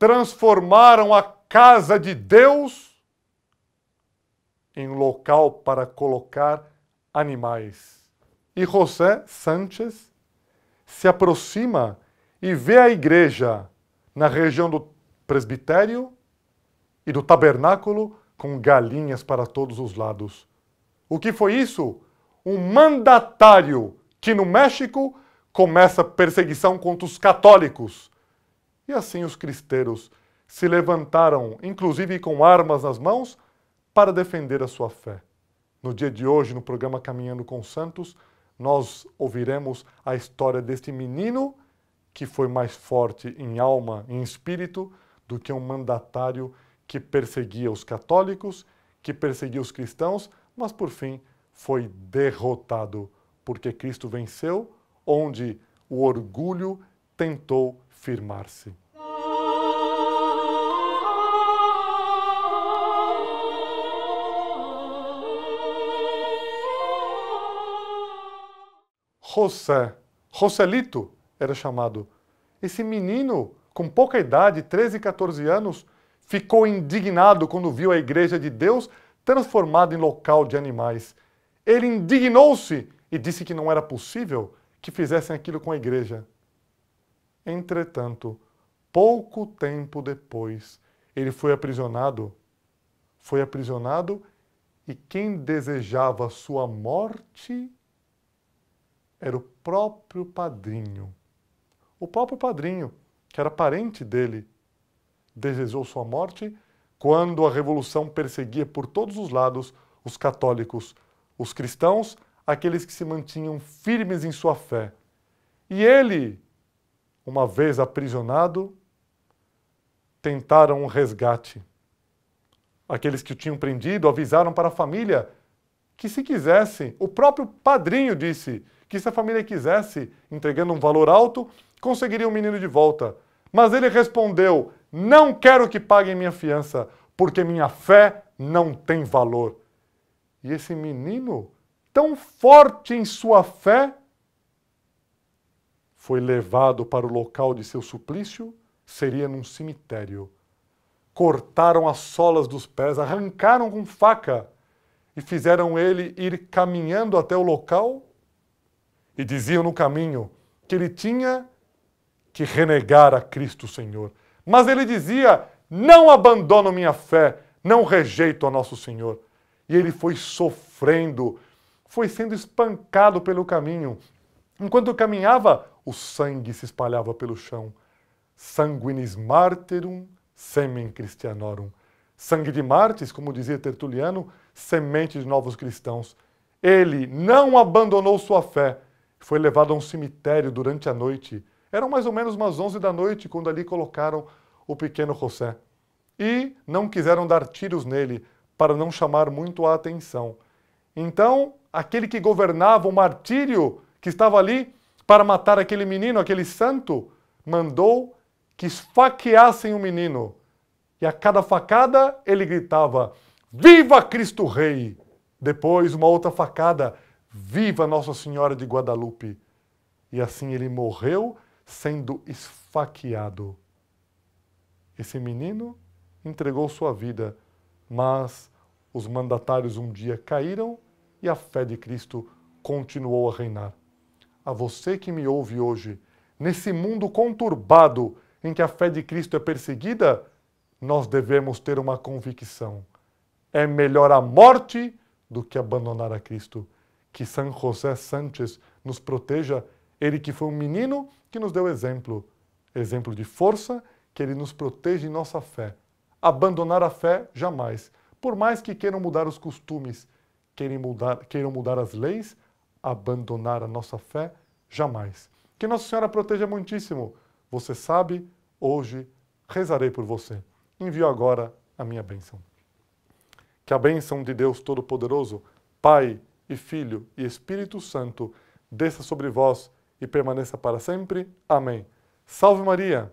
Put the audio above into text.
transformaram a casa de Deus em local para colocar animais. E José Sanches se aproxima e vê a igreja na região do presbitério e do tabernáculo com galinhas para todos os lados. O que foi isso? Um mandatário que no México começa perseguição contra os católicos e assim os cristeiros se levantaram, inclusive com armas nas mãos, para defender a sua fé. No dia de hoje, no programa Caminhando com Santos, nós ouviremos a história deste menino que foi mais forte em alma e em espírito do que um mandatário que perseguia os católicos, que perseguia os cristãos, mas por fim foi derrotado, porque Cristo venceu onde o orgulho tentou firmar-se. José, Joselito era chamado. Esse menino, com pouca idade, 13, 14 anos, ficou indignado quando viu a igreja de Deus transformada em local de animais. Ele indignou-se e disse que não era possível que fizessem aquilo com a igreja. Entretanto, pouco tempo depois, ele foi aprisionado. Foi aprisionado e quem desejava sua morte era o próprio padrinho. O próprio padrinho, que era parente dele, desejou sua morte quando a revolução perseguia por todos os lados os católicos, os cristãos, aqueles que se mantinham firmes em sua fé. E ele, uma vez aprisionado, tentaram um resgate. Aqueles que o tinham prendido avisaram para a família que, se quisesse, o próprio padrinho disse que, se a família quisesse, entregando um valor alto, conseguiria o menino de volta. Mas ele respondeu: Não quero que paguem minha fiança, porque minha fé não tem valor. E esse menino, tão forte em sua fé, foi levado para o local de seu suplício seria num cemitério. Cortaram as solas dos pés, arrancaram com faca e fizeram ele ir caminhando até o local e diziam no caminho que ele tinha que renegar a Cristo Senhor. Mas ele dizia: Não abandono minha fé, não rejeito a nosso Senhor. E ele foi sofrendo, foi sendo espancado pelo caminho, Enquanto caminhava, o sangue se espalhava pelo chão. Sanguinis martyrum, semen cristianorum, Sangue de mártires, como dizia Tertuliano, semente de novos cristãos. Ele não abandonou sua fé. Foi levado a um cemitério durante a noite. Eram mais ou menos umas 11 da noite quando ali colocaram o pequeno José. E não quiseram dar tiros nele para não chamar muito a atenção. Então, aquele que governava o martírio que estava ali para matar aquele menino, aquele santo, mandou que esfaqueassem o menino. E a cada facada ele gritava: Viva Cristo Rei! Depois, uma outra facada: Viva Nossa Senhora de Guadalupe! E assim ele morreu sendo esfaqueado. Esse menino entregou sua vida, mas os mandatários um dia caíram e a fé de Cristo continuou a reinar a você que me ouve hoje, nesse mundo conturbado em que a fé de Cristo é perseguida, nós devemos ter uma convicção. É melhor a morte do que abandonar a Cristo. Que São José Sanches nos proteja, ele que foi um menino que nos deu exemplo, exemplo de força, que ele nos proteja em nossa fé. Abandonar a fé jamais. Por mais que queiram mudar os costumes, queiram mudar, queiram mudar as leis, abandonar a nossa fé jamais. Que Nossa Senhora proteja muitíssimo. Você sabe, hoje rezarei por você. Envio agora a minha bênção. Que a bênção de Deus Todo-Poderoso, Pai e Filho e Espírito Santo, desça sobre vós e permaneça para sempre. Amém. Salve Maria!